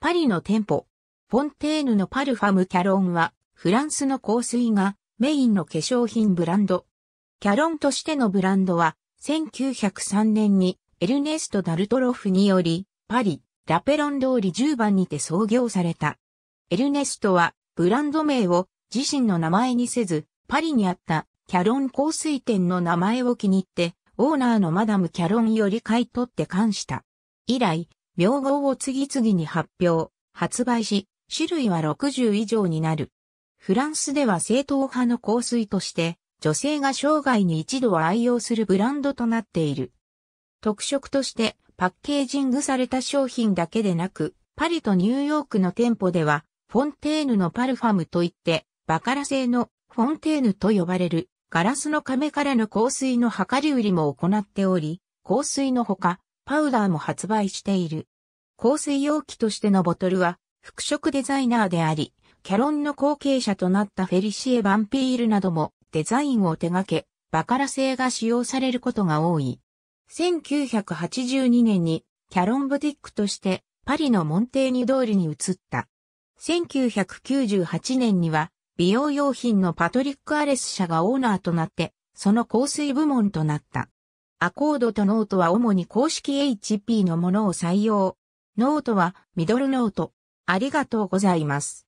パリの店舗。フォンテーヌのパルファムキャロンは、フランスの香水がメインの化粧品ブランド。キャロンとしてのブランドは、1903年にエルネスト・ダルトロフにより、パリ、ラペロン通り10番にて創業された。エルネストは、ブランド名を自身の名前にせず、パリにあったキャロン香水店の名前を気に入って、オーナーのマダムキャロンより買い取って関した。以来、名号を次々に発表、発売し、種類は60以上になる。フランスでは正統派の香水として、女性が生涯に一度愛用するブランドとなっている。特色として、パッケージングされた商品だけでなく、パリとニューヨークの店舗では、フォンテーヌのパルファムといって、バカラ製のフォンテーヌと呼ばれるガラスの亀からの香水の量り売りも行っており、香水のほか、パウダーも発売している。香水容器としてのボトルは、服飾デザイナーであり、キャロンの後継者となったフェリシエ・ヴァンピールなどもデザインを手掛け、バカラ製が使用されることが多い。1982年にキャロンブティックとしてパリのモンテーニ通りに移った。1998年には美容用品のパトリック・アレス社がオーナーとなって、その香水部門となった。アコードとノートは主に公式 HP のものを採用。ノートはミドルノート。ありがとうございます。